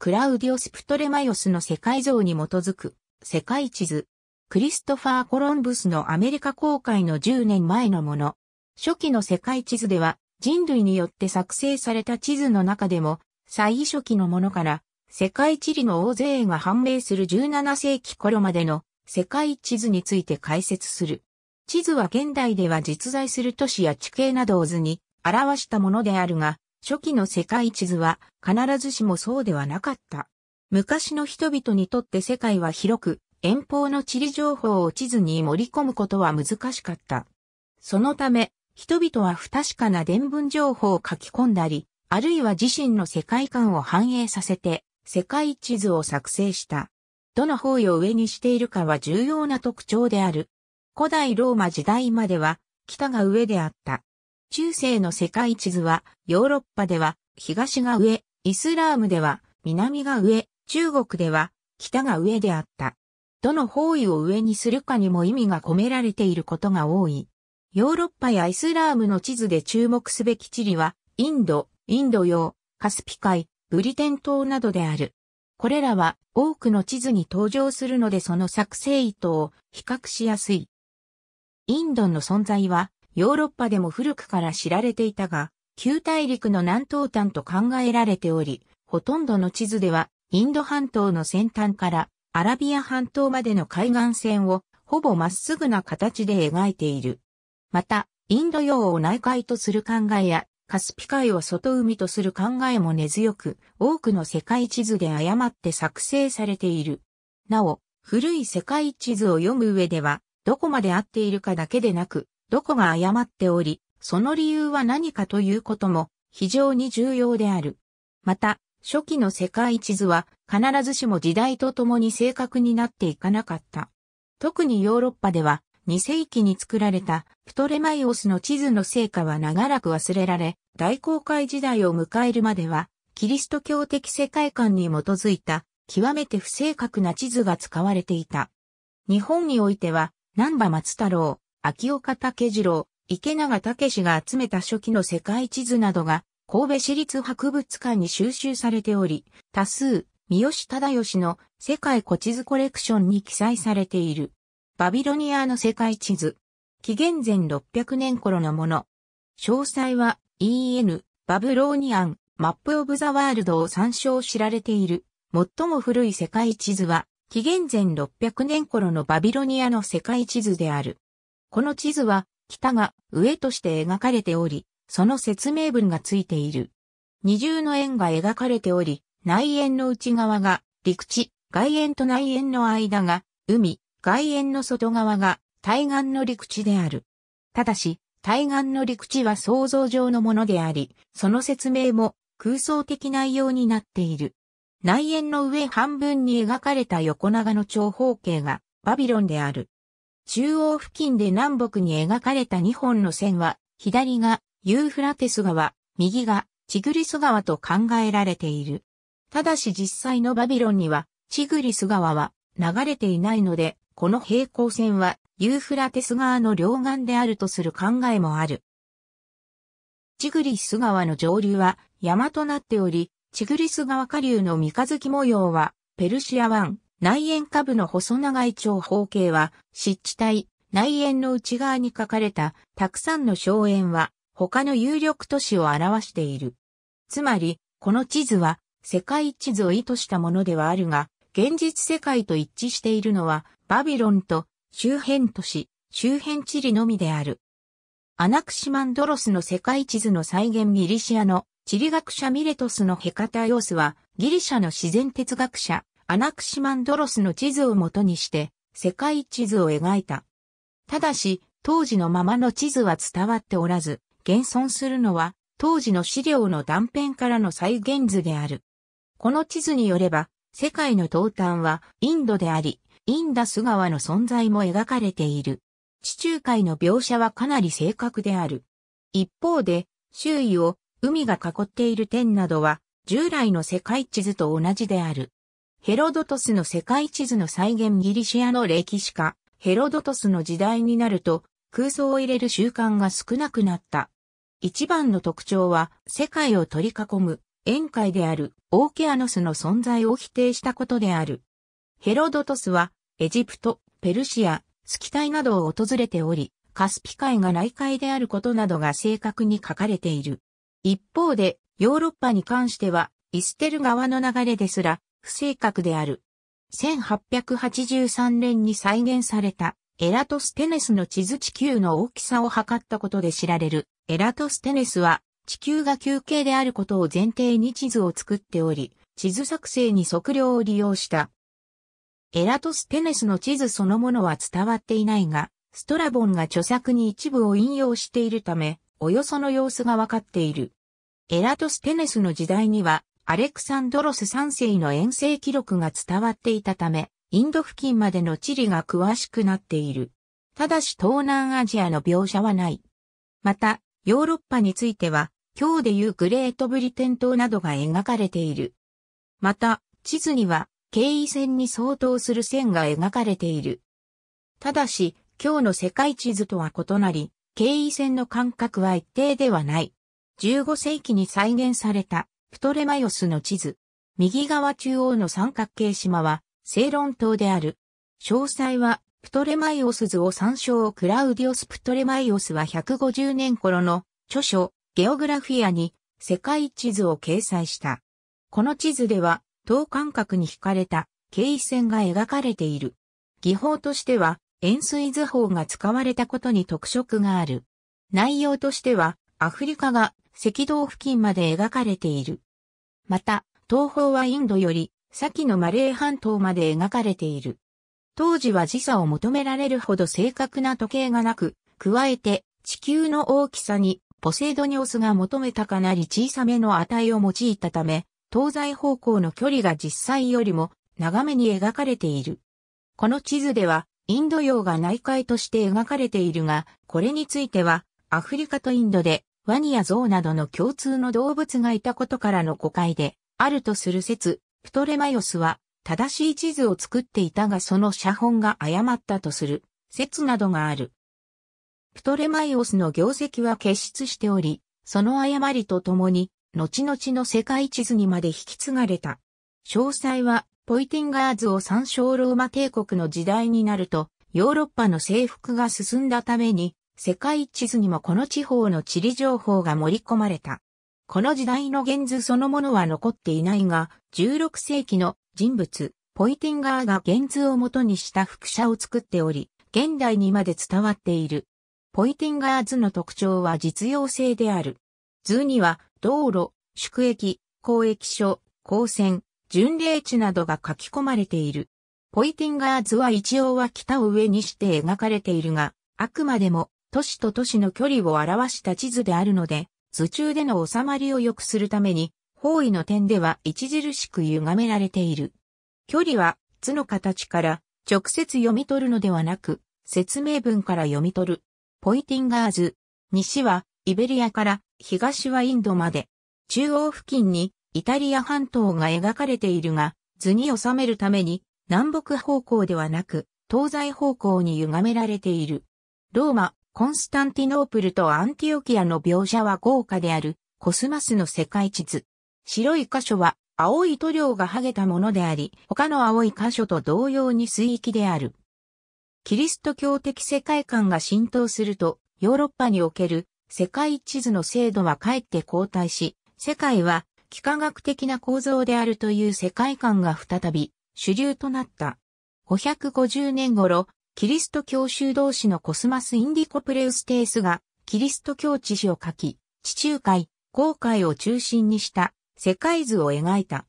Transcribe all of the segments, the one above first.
クラウディオス・プトレマヨスの世界像に基づく世界地図。クリストファー・コロンブスのアメリカ公開の10年前のもの。初期の世界地図では人類によって作成された地図の中でも最初期のものから世界地理の大勢が判明する17世紀頃までの世界地図について解説する。地図は現代では実在する都市や地形などを図に表したものであるが、初期の世界地図は必ずしもそうではなかった。昔の人々にとって世界は広く、遠方の地理情報を地図に盛り込むことは難しかった。そのため、人々は不確かな伝文情報を書き込んだり、あるいは自身の世界観を反映させて、世界地図を作成した。どの方位を上にしているかは重要な特徴である。古代ローマ時代までは、北が上であった。中世の世界地図は、ヨーロッパでは、東が上、イスラームでは、南が上、中国では、北が上であった。どの方位を上にするかにも意味が込められていることが多い。ヨーロッパやイスラームの地図で注目すべき地理は、インド、インド洋、カスピ海、ブリテン島などである。これらは多くの地図に登場するのでその作成意図を比較しやすい。インドの存在はヨーロッパでも古くから知られていたが、旧大陸の南東端と考えられており、ほとんどの地図では、インド半島の先端からアラビア半島までの海岸線をほぼまっすぐな形で描いている。また、インド洋を内海とする考えや、カスピ海を外海とする考えも根強く、多くの世界地図で誤って作成されている。なお、古い世界地図を読む上では、どこまで合っているかだけでなく、どこが誤っており、その理由は何かということも非常に重要である。また、初期の世界地図は必ずしも時代とともに正確になっていかなかった。特にヨーロッパでは2世紀に作られたプトレマイオスの地図の成果は長らく忘れられ、大航海時代を迎えるまでは、キリスト教的世界観に基づいた極めて不正確な地図が使われていた。日本においては、南波松太郎、秋岡武次郎、池永武が集めた初期の世界地図などが、神戸市立博物館に収集されており、多数、三好忠義の世界古地図コレクションに記載されている。バビロニアの世界地図。紀元前600年頃のもの。詳細は EN バブローニアンマップオブザワールドを参照知られている。最も古い世界地図は紀元前600年頃のバビロニアの世界地図である。この地図は、北が上として描かれており、その説明文がついている。二重の円が描かれており、内円の内側が陸地、外円と内円の間が海、外円の外側が対岸の陸地である。ただし、対岸の陸地は想像上のものであり、その説明も空想的内容になっている。内円の上半分に描かれた横長の長方形がバビロンである。中央付近で南北に描かれた2本の線は、左がユーフラテス川、右がチグリス川と考えられている。ただし実際のバビロンには、チグリス川は流れていないので、この平行線はユーフラテス川の両岸であるとする考えもある。チグリス川の上流は山となっており、チグリス川下流の三日月模様はペルシア湾、内縁下部の細長い長方形は、湿地帯、内縁の内側に書かれた、たくさんの荘園は、他の有力都市を表している。つまり、この地図は、世界地図を意図したものではあるが、現実世界と一致しているのは、バビロンと周辺都市、周辺地理のみである。アナクシマンドロスの世界地図の再現ギリシアの地理学者ミレトスのヘカタヨースは、ギリシャの自然哲学者、アナクシマンドロスの地図をもとにして、世界地図を描いた。ただし、当時のままの地図は伝わっておらず、現存するのは、当時の資料の断片からの再現図である。この地図によれば、世界の東端はインドであり、インダス川の存在も描かれている。地中海の描写はかなり正確である。一方で、周囲を海が囲っている点などは、従来の世界地図と同じである。ヘロドトスの世界地図の再現ギリシアの歴史家、ヘロドトスの時代になると空想を入れる習慣が少なくなった。一番の特徴は世界を取り囲む宴会であるオーケアノスの存在を否定したことである。ヘロドトスはエジプト、ペルシア、スキタイなどを訪れており、カスピ海が内海であることなどが正確に書かれている。一方で、ヨーロッパに関しては、イステル川の流れですら、不正確である。1883年に再現されたエラトステネスの地図地球の大きさを測ったことで知られるエラトステネスは地球が球形であることを前提に地図を作っており、地図作成に測量を利用した。エラトステネスの地図そのものは伝わっていないが、ストラボンが著作に一部を引用しているため、およその様子がわかっている。エラトステネスの時代には、アレクサンドロス3世の遠征記録が伝わっていたため、インド付近までの地理が詳しくなっている。ただし東南アジアの描写はない。また、ヨーロッパについては、今日でいうグレートブリテン島などが描かれている。また、地図には、経緯線に相当する線が描かれている。ただし、今日の世界地図とは異なり、経緯線の間隔は一定ではない。15世紀に再現されたプトレマヨスの地図。右側中央の三角形島は、セイロン島である。詳細は、プトレマイオス図を参照クラウディオス・プトレマイオスは150年頃の著書、ゲオグラフィアに世界地図を掲載した。この地図では、等間隔に引かれた経緯線が描かれている。技法としては、円錐図法が使われたことに特色がある。内容としては、アフリカが赤道付近まで描かれている。また、東方はインドより、先のマレー半島まで描かれている。当時は時差を求められるほど正確な時計がなく、加えて地球の大きさにポセイドニオスが求めたかなり小さめの値を用いたため、東西方向の距離が実際よりも長めに描かれている。この地図ではインド洋が内海として描かれているが、これについてはアフリカとインドでワニやゾウなどの共通の動物がいたことからの誤解で、あるとする説、プトレマヨスは正しい地図を作っていたがその写本が誤ったとする説などがある。プトレマイオスの業績は結出しており、その誤りとともに、後々の世界地図にまで引き継がれた。詳細は、ポイティンガーズを参照ローマ帝国の時代になると、ヨーロッパの征服が進んだために、世界地図にもこの地方の地理情報が盛り込まれた。この時代の原図そのものは残っていないが、16世紀の人物、ポイティンガーが原図を元にした複写を作っており、現代にまで伝わっている。ポイティンガー図の特徴は実用性である。図には道路、宿駅、公易所、公船、巡礼地などが書き込まれている。ポイティンガー図は一応は北を上にして描かれているが、あくまでも都市と都市の距離を表した地図であるので、図中での収まりを良くするために、方位の点では著しく歪められている。距離は、図の形から直接読み取るのではなく、説明文から読み取る。ポイティンガーズ、西はイベリアから東はインドまで。中央付近にイタリア半島が描かれているが、図に収めるために南北方向ではなく、東西方向に歪められている。ローマ、コンスタンティノープルとアンティオキアの描写は豪華であるコスマスの世界地図。白い箇所は青い塗料が剥げたものであり、他の青い箇所と同様に水域である。キリスト教的世界観が浸透すると、ヨーロッパにおける世界地図の精度はかえって後退し、世界は幾何学的な構造であるという世界観が再び主流となった。550年頃、キリスト教修道士のコスマス・インディコプレウステースが、キリスト教知事を書き、地中海、航海を中心にした世界図を描いた。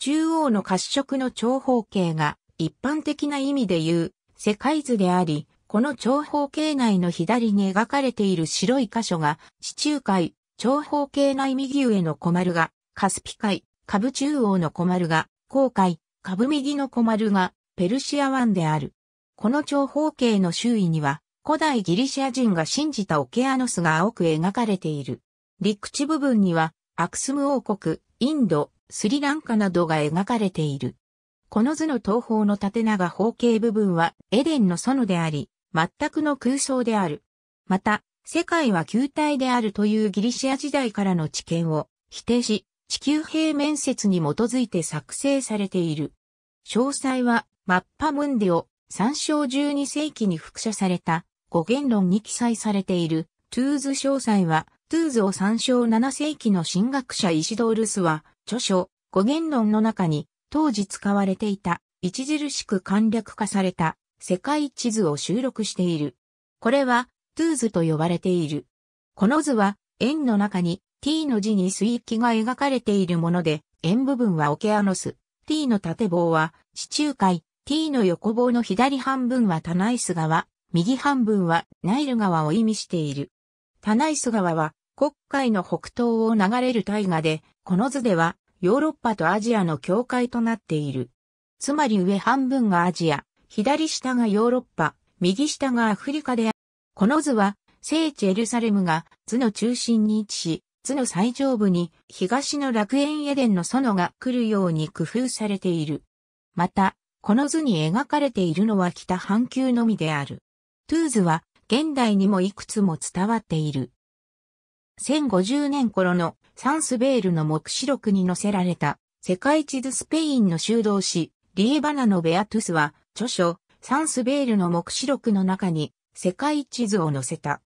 中央の褐色の長方形が一般的な意味で言う世界図であり、この長方形内の左に描かれている白い箇所が地中海、長方形内右上の小丸がカスピ海、下部中央の小丸が航海、下部右の小丸がペルシア湾である。この長方形の周囲には、古代ギリシア人が信じたオケアノスが青く描かれている。陸地部分には、アクスム王国、インド、スリランカなどが描かれている。この図の東方の縦長方形部分はエデンの園であり、全くの空想である。また、世界は球体であるというギリシア時代からの知見を否定し、地球平面説に基づいて作成されている。詳細は、マッパムンディオ、参章12世紀に複写された語源論に記載されているトゥーズ詳細は、トゥーズを参照7世紀の神学者イシドールスは、著書、語源論の中に、当時使われていた、著しく簡略化された、世界地図を収録している。これは、トゥーズと呼ばれている。この図は、円の中に、t の字に水域が描かれているもので、円部分はオケアノス、t の縦棒は、地中海、t の横棒の左半分はタナイス川、右半分はナイル川を意味している。タナイス川は黒海の北東を流れる大河で、この図ではヨーロッパとアジアの境界となっている。つまり上半分がアジア、左下がヨーロッパ、右下がアフリカである。この図は聖地エルサレムが図の中心に位置し、図の最上部に東の楽園エデンの園が来るように工夫されている。また、この図に描かれているのは北半球のみである。トゥーズは現代にもいくつも伝わっている。1050年頃のサンスベールの目視録に載せられた世界地図スペインの修道士リエバナのベアトゥスは著書サンスベールの目視録の中に世界地図を載せた。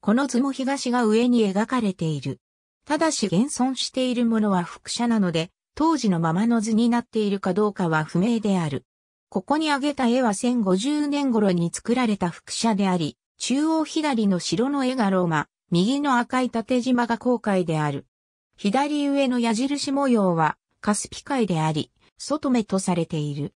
この図も東が上に描かれている。ただし現存しているものは複写なので、当時のままの図になっているかどうかは不明である。ここに挙げた絵は1050年頃に作られた複写であり、中央左の白の絵がローマ、右の赤い縦縞が航海である。左上の矢印模様はカスピ海であり、外目とされている。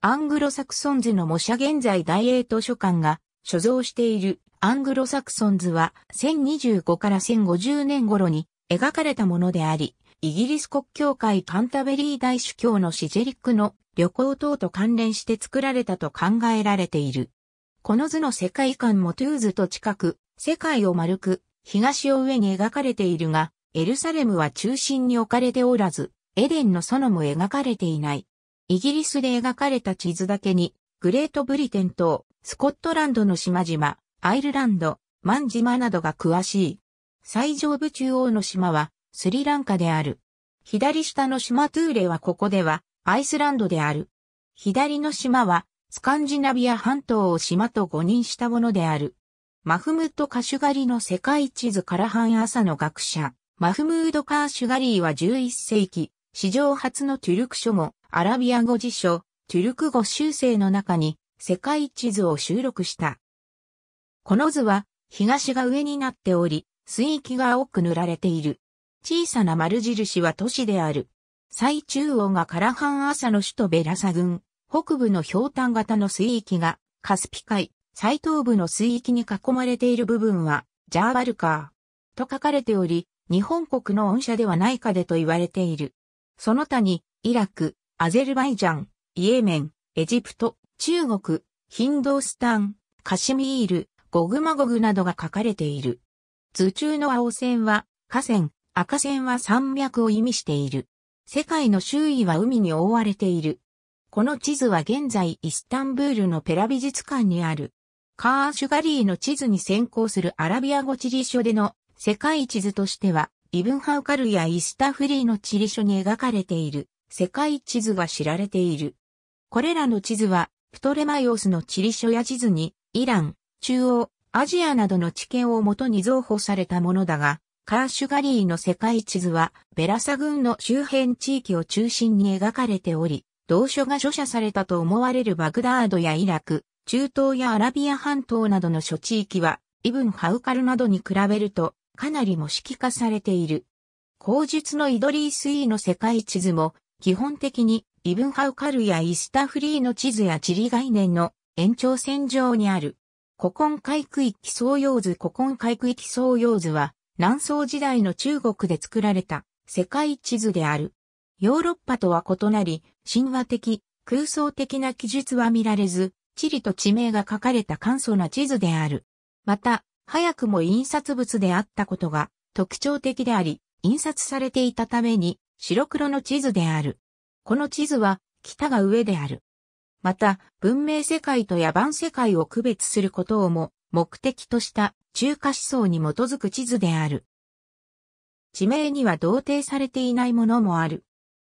アングロサクソンズの模写現在大英図書館が所蔵しているアングロサクソンズは1025から1050年頃に描かれたものであり、イギリス国教会カンタベリー大主教のシジェリックの旅行等と関連して作られたと考えられている。この図の世界観もトゥーズと近く、世界を丸く、東を上に描かれているが、エルサレムは中心に置かれておらず、エデンの園も描かれていない。イギリスで描かれた地図だけに、グレートブリテン島、スコットランドの島々、アイルランド、マン島などが詳しい。最上部中央の島は、スリランカである。左下の島トゥーレはここでは、アイスランドである。左の島は、スカンジナビア半島を島と誤認したものである。マフムット・カシュガリの世界地図カラハン朝の学者、マフムード・カーシュガリーは11世紀、史上初のトゥルク書も、アラビア語辞書、トゥルク語修正の中に、世界地図を収録した。この図は、東が上になっており、水域が青く塗られている。小さな丸印は都市である。最中央がカラハン朝の首都ベラサ郡、北部の氷炭型の水域がカスピ海、最東部の水域に囲まれている部分はジャーバルカーと書かれており、日本国の恩赦ではないかでと言われている。その他に、イラク、アゼルバイジャン、イエメン、エジプト、中国、ヒンドースタン、カシミール、ゴグマゴグなどが書かれている。図中の青線は河川、赤線は山脈を意味している。世界の周囲は海に覆われている。この地図は現在イスタンブールのペラ美術館にある。カーシュガリーの地図に先行するアラビア語地理書での世界地図としては、イブンハウカルやイスタフリーの地理書に描かれている世界地図が知られている。これらの地図は、プトレマイオスの地理書や地図に、イラン、中央、アジアなどの地形をもとに造法されたものだが、カーシュガリーの世界地図は、ベラサ群の周辺地域を中心に描かれており、同書が著者されたと思われるバグダードやイラク、中東やアラビア半島などの諸地域は、イブン・ハウカルなどに比べると、かなり模式化されている。口述のイドリース・イーの世界地図も、基本的に、イブン・ハウカルやイスタフリーの地図や地理概念の延長線上にある。古今海区域総用図古今海区域総用図は、南宋時代の中国で作られた世界地図である。ヨーロッパとは異なり、神話的、空想的な記述は見られず、地理と地名が書かれた簡素な地図である。また、早くも印刷物であったことが特徴的であり、印刷されていたために白黒の地図である。この地図は北が上である。また、文明世界と野蛮世界を区別することをも目的とした中華思想に基づく地図である。地名には同定されていないものもある。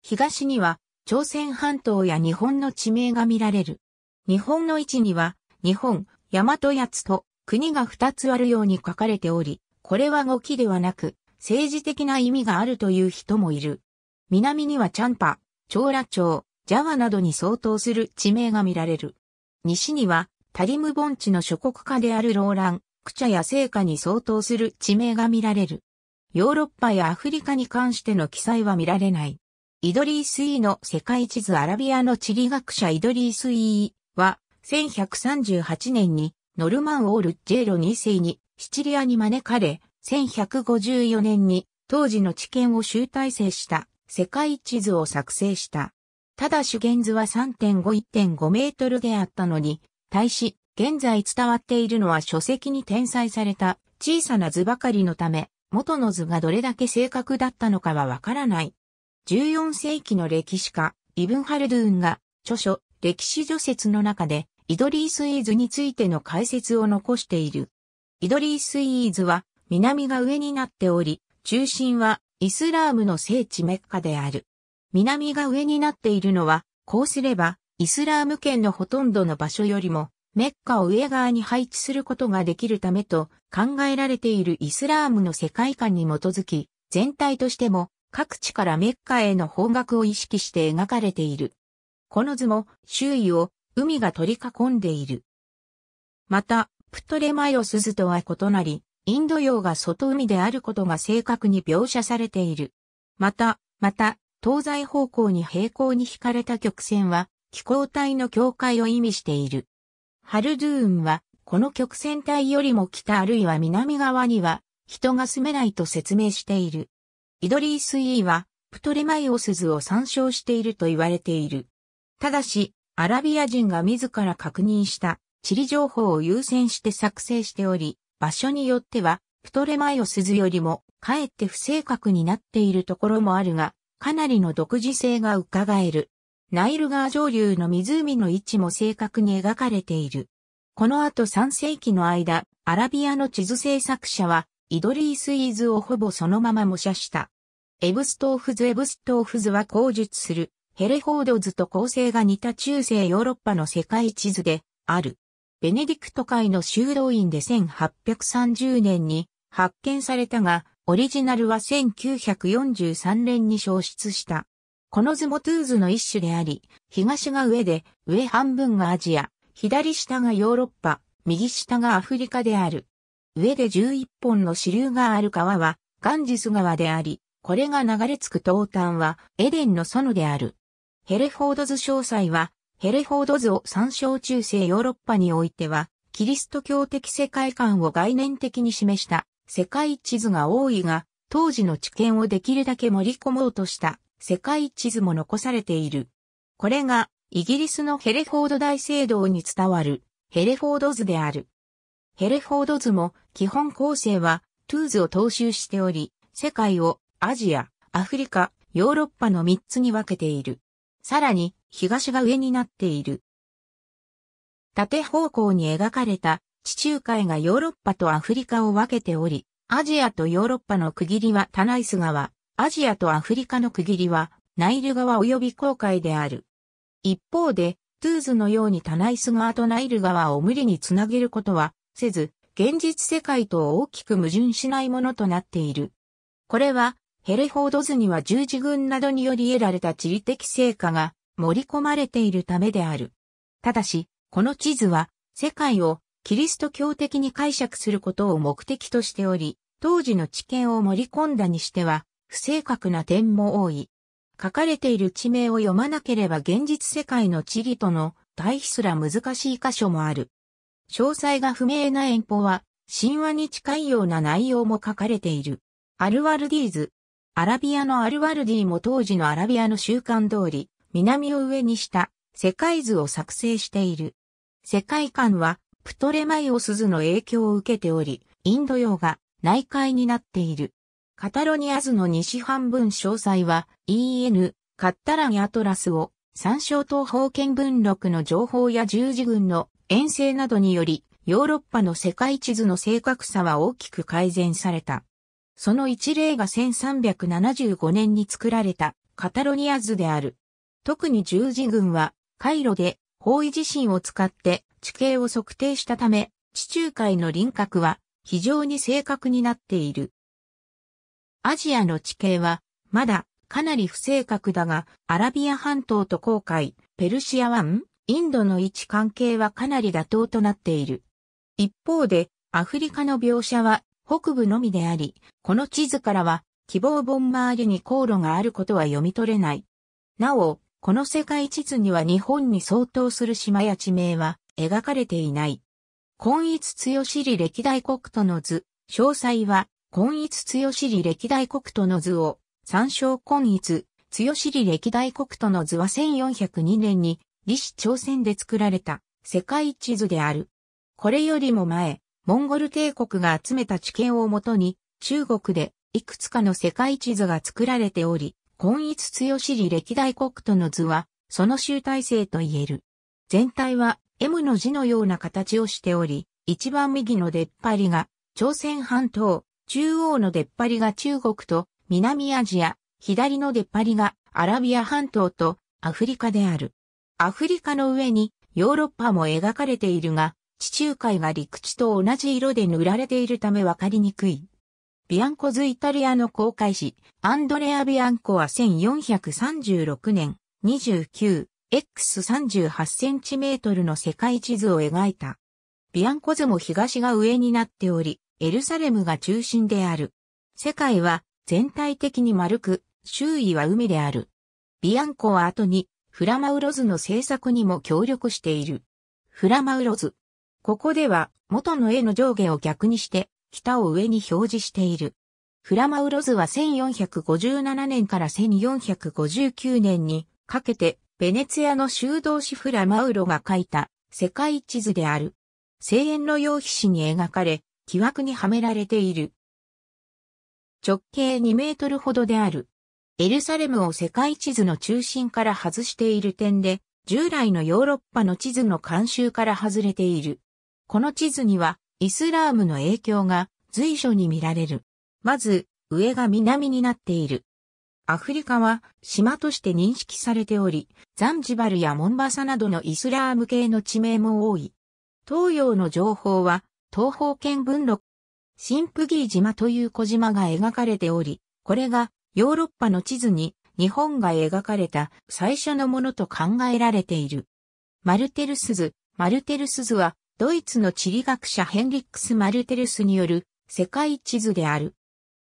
東には朝鮮半島や日本の地名が見られる。日本の位置には日本、大和八つと国が二つあるように書かれており、これは語気ではなく政治的な意味があるという人もいる。南にはチャンパ、長羅町、ジャワなどに相当する地名が見られる。西にはタリム盆地の諸国家であるローラン、クチャや聖火に相当する地名が見られる。ヨーロッパやアフリカに関しての記載は見られない。イドリース・イーの世界地図アラビアの地理学者イドリース・イーは、1138年にノルマン・オール・ジェロ2世にシチリアに招かれ、1154年に当時の知見を集大成した世界地図を作成した。ただ主原図は3.5-1.5メートルであったのに、対し、現在伝わっているのは書籍に転載された小さな図ばかりのため、元の図がどれだけ正確だったのかはわからない。14世紀の歴史家、イブン・ハルドゥーンが、著書、歴史除説の中で、イドリースイーズについての解説を残している。イドリースイーズは、南が上になっており、中心は、イスラームの聖地メッカである。南が上になっているのは、こうすれば、イスラーム圏のほとんどの場所よりも、メッカを上側に配置することができるためと考えられているイスラームの世界観に基づき、全体としても各地からメッカへの方角を意識して描かれている。この図も周囲を海が取り囲んでいる。また、プトレマイオス図とは異なり、インド洋が外海であることが正確に描写されている。また、また、東西方向に平行に引かれた曲線は、気候帯の境界を意味している。ハルドゥーンは、この曲線帯よりも北あるいは南側には、人が住めないと説明している。イドリース・イーは、プトレマイオス図を参照していると言われている。ただし、アラビア人が自ら確認した地理情報を優先して作成しており、場所によっては、プトレマイオス図よりも、かえって不正確になっているところもあるが、かなりの独自性が伺える。ナイル川上流の湖の位置も正確に描かれている。この後3世紀の間、アラビアの地図制作者は、イドリース・イーズをほぼそのまま模写した。エブストーフズ・エブストーフズは口述する、ヘレフォードズと構成が似た中世ヨーロッパの世界地図で、ある。ベネディクト会の修道院で1830年に発見されたが、オリジナルは1943年に消失した。この図もトゥーズの一種であり、東が上で、上半分がアジア、左下がヨーロッパ、右下がアフリカである。上で11本の支流がある川は、ガンジス川であり、これが流れ着く東端は、エデンの園である。ヘレフォード図詳細は、ヘレフォード図を参照中世ヨーロッパにおいては、キリスト教的世界観を概念的に示した世界地図が多いが、当時の知見をできるだけ盛り込もうとした世界地図も残されている。これがイギリスのヘレフォード大聖堂に伝わるヘレフォード図である。ヘレフォード図も基本構成はトゥーズを踏襲しており、世界をアジア、アフリカ、ヨーロッパの3つに分けている。さらに東が上になっている。縦方向に描かれた地中海がヨーロッパとアフリカを分けており、アジアとヨーロッパの区切りはタナイス川、アジアとアフリカの区切りは、ナイル川及び航海である。一方で、トゥーズのようにタナイス側とナイル川を無理につなげることは、せず、現実世界と大きく矛盾しないものとなっている。これは、ヘレフォード図には十字軍などにより得られた地理的成果が盛り込まれているためである。ただし、この地図は、世界をキリスト教的に解釈することを目的としており、当時の知見を盛り込んだにしては、不正確な点も多い。書かれている地名を読まなければ現実世界の地理との対比すら難しい箇所もある。詳細が不明な遠方は、神話に近いような内容も書かれている。アルワルディーズ。アラビアのアルワルディも当時のアラビアの習慣通り、南を上にした世界図を作成している。世界観はプトレマイオスズの影響を受けており、インド洋が内海になっている。カタロニア図の西半分詳細は EN カッタラニアトラスを参照東方見分録の情報や十字軍の遠征などによりヨーロッパの世界地図の正確さは大きく改善された。その一例が1375年に作られたカタロニア図である。特に十字軍は回路で方位地震を使って地形を測定したため地中海の輪郭は非常に正確になっている。アジアの地形は、まだ、かなり不正確だが、アラビア半島と航海、ペルシア湾、インドの位置関係はかなり妥当となっている。一方で、アフリカの描写は北部のみであり、この地図からは、希望本周りに航路があることは読み取れない。なお、この世界地図には日本に相当する島や地名は描かれていない。今一強しり歴代国との図、詳細は今一強しり歴代国都の図を、参照今一、強しり歴代国都の図は1402年に、李氏朝鮮で作られた世界地図である。これよりも前、モンゴル帝国が集めた知見をもとに、中国でいくつかの世界地図が作られており、今一強しり歴代国都の図は、その集大成と言える。全体は M の字のような形をしており、一番右の出っ張りが朝鮮半島、中央の出っ張りが中国と南アジア、左の出っ張りがアラビア半島とアフリカである。アフリカの上にヨーロッパも描かれているが、地中海が陸地と同じ色で塗られているためわかりにくい。ビアンコズイタリアの航海士、アンドレア・ビアンコは1436年 29x38 センチメートルの世界地図を描いた。ビアンコ図も東が上になっており、エルサレムが中心である。世界は全体的に丸く、周囲は海である。ビアンコは後にフラマウロズの制作にも協力している。フラマウロズ。ここでは元の絵の上下を逆にして北を上に表示している。フラマウロズは1457年から1459年にかけてベネツィアの修道士フラマウロが描いた世界地図である。聖園の用紙に描かれ、木枠にはめられている。直径2メートルほどである。エルサレムを世界地図の中心から外している点で、従来のヨーロッパの地図の慣習から外れている。この地図には、イスラームの影響が随所に見られる。まず、上が南になっている。アフリカは島として認識されており、ザンジバルやモンバサなどのイスラーム系の地名も多い。東洋の情報は東方見文録、新プギー島という小島が描かれており、これがヨーロッパの地図に日本が描かれた最初のものと考えられている。マルテルスズ、マルテルスズはドイツの地理学者ヘンリックス・マルテルスによる世界地図である。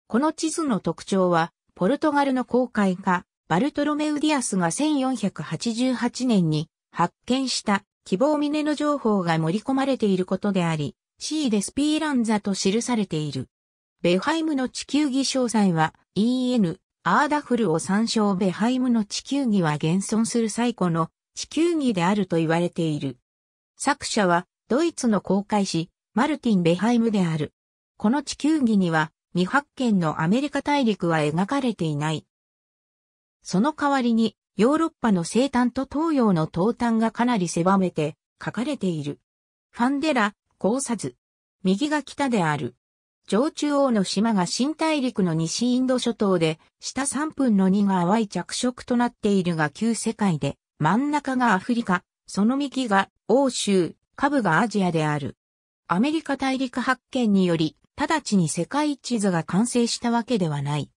この地図の特徴は、ポルトガルの航海家、バルトロメウディアスが1488年に発見した希望峰の情報が盛り込まれていることであり、ーでスピーランザと記されている。ベハイムの地球儀詳細は EN アーダフルを参照ベハイムの地球儀は現存する最古の地球儀であると言われている。作者はドイツの航海士マルティン・ベハイムである。この地球儀には未発見のアメリカ大陸は描かれていない。その代わりにヨーロッパの西端と東洋の東端がかなり狭めて書かれている。ファンデラ交差図。右が北である。上中央の島が新大陸の西インド諸島で、下3分の2が淡い着色となっているが旧世界で、真ん中がアフリカ、その右が欧州、下部がアジアである。アメリカ大陸発見により、直ちに世界地図が完成したわけではない。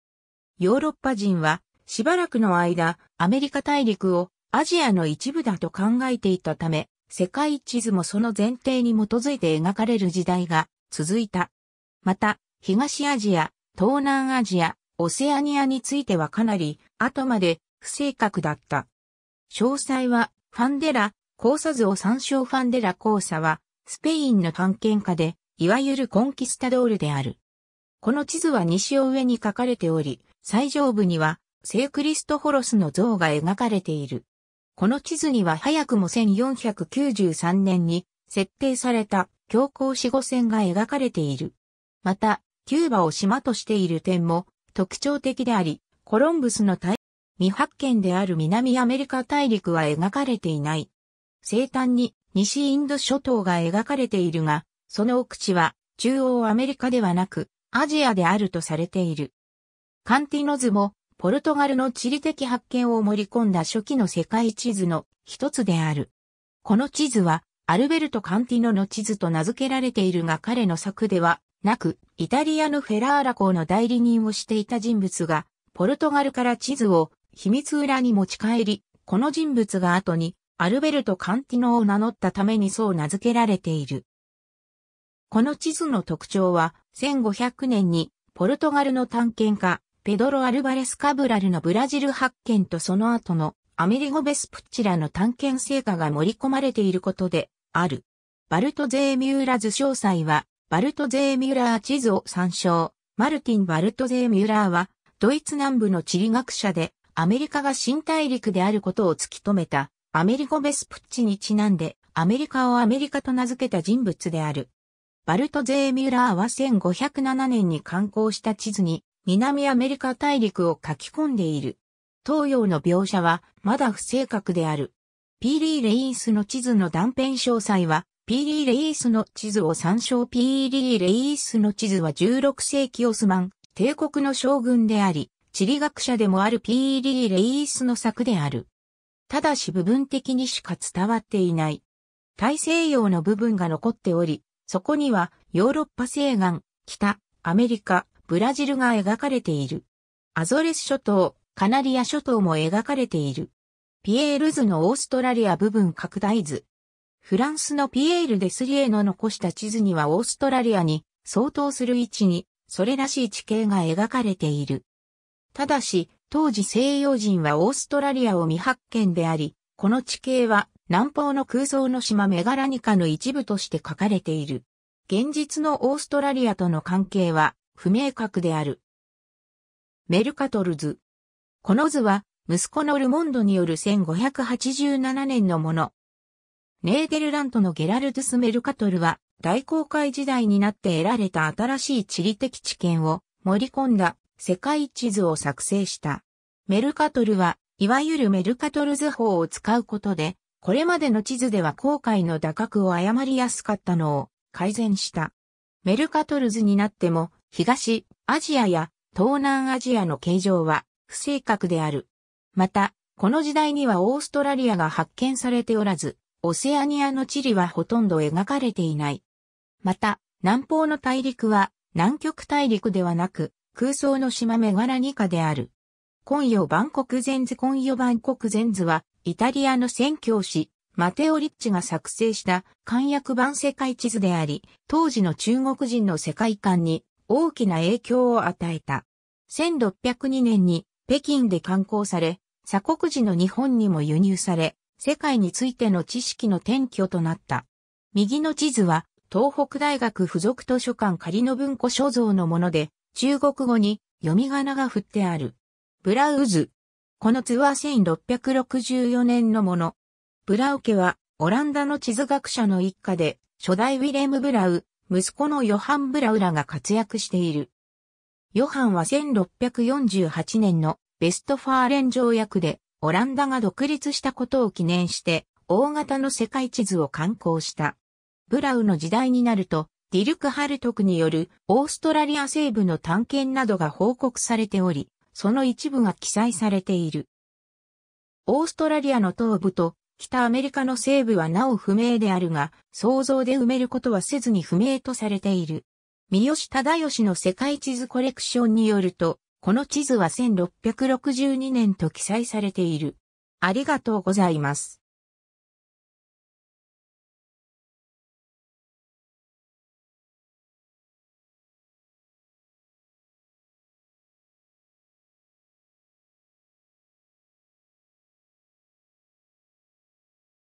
ヨーロッパ人は、しばらくの間、アメリカ大陸をアジアの一部だと考えていたため、世界地図もその前提に基づいて描かれる時代が続いた。また、東アジア、東南アジア、オセアニアについてはかなり後まで不正確だった。詳細はファンデラ交差図を参照ファンデラ交差はスペインの探検家でいわゆるコンキスタドールである。この地図は西を上に書かれており、最上部には聖クリストホロスの像が描かれている。この地図には早くも1493年に設定された強行死後線が描かれている。また、キューバを島としている点も特徴的であり、コロンブスの大未発見である南アメリカ大陸は描かれていない。西誕に西インド諸島が描かれているが、その奥地は中央アメリカではなくアジアであるとされている。カンティノズもポルトガルの地理的発見を盛り込んだ初期の世界地図の一つである。この地図は、アルベルト・カンティノの地図と名付けられているが彼の作ではなく、イタリアのフェラーラ公の代理人をしていた人物が、ポルトガルから地図を秘密裏に持ち帰り、この人物が後にアルベルト・カンティノを名乗ったためにそう名付けられている。この地図の特徴は、1500年にポルトガルの探検家、ペドロ・アルバレス・カブラルのブラジル発見とその後のアメリゴ・ベスプッチラの探検成果が盛り込まれていることである。バルトゼー・ミューラ図詳細は、バルトゼー・ミューラー地図を参照。マルティン・バルトゼー・ミューラーは、ドイツ南部の地理学者で、アメリカが新大陸であることを突き止めた、アメリゴ・ベスプッチにちなんで、アメリカをアメリカと名付けた人物である。バルトゼー・ミューラーは1507年に刊行した地図に、南アメリカ大陸を書き込んでいる。東洋の描写はまだ不正確である。ピーリー・レイースの地図の断片詳細は、ピーリー・レイースの地図を参照ピーリー・レイースの地図は16世紀オスマン、帝国の将軍であり、地理学者でもあるピーリー・レイースの作である。ただし部分的にしか伝わっていない。大西洋の部分が残っており、そこにはヨーロッパ西岸、北、アメリカ、ブラジルが描かれている。アゾレス諸島、カナリア諸島も描かれている。ピエール図のオーストラリア部分拡大図。フランスのピエール・デスリエの残した地図にはオーストラリアに相当する位置に、それらしい地形が描かれている。ただし、当時西洋人はオーストラリアを未発見であり、この地形は南方の空想の島メガラニカの一部として書かれている。現実のオーストラリアとの関係は不明確である。メルカトル図。この図は、息子のルモンドによる1587年のもの。ネーデルラントのゲラルドゥス・メルカトルは、大航海時代になって得られた新しい地理的知見を盛り込んだ世界地図を作成した。メルカトルは、いわゆるメルカトル図法を使うことで、これまでの地図では航海の打角を誤りやすかったのを改善した。メルカトル図になっても、東アジアや東南アジアの形状は不正確である。また、この時代にはオーストラリアが発見されておらず、オセアニアの地理はほとんど描かれていない。また、南方の大陸は南極大陸ではなく、空想の島メガラニカである。今夜万国全図今夜万国全図は、イタリアの宣教師、マテオ・リッチが作成した簡約版世界地図であり、当時の中国人の世界観に大きな影響を与えた。1602年に北京で刊行され、鎖国時の日本にも輸入され、世界についての知識の転居となった。右の地図は、東北大学附属図書館仮の文庫所蔵のもので、中国語に読み仮名が振ってある。ブラウズ。この図は1664年のもの。ブラウ家は、オランダの地図学者の一家で、初代ウィレム・ブラウ、息子のヨハン・ブラウラが活躍している。ヨハンは1648年のベストファーレン条約でオランダが独立したことを記念して大型の世界地図を刊行した。ブラウの時代になるとディルク・ハルトクによるオーストラリア西部の探検などが報告されており、その一部が記載されている。オーストラリアの東部と北アメリカの西部はなお不明であるが、想像で埋めることはせずに不明とされている。三好忠義の世界地図コレクションによると、この地図は1662年と記載されている。ありがとうございます。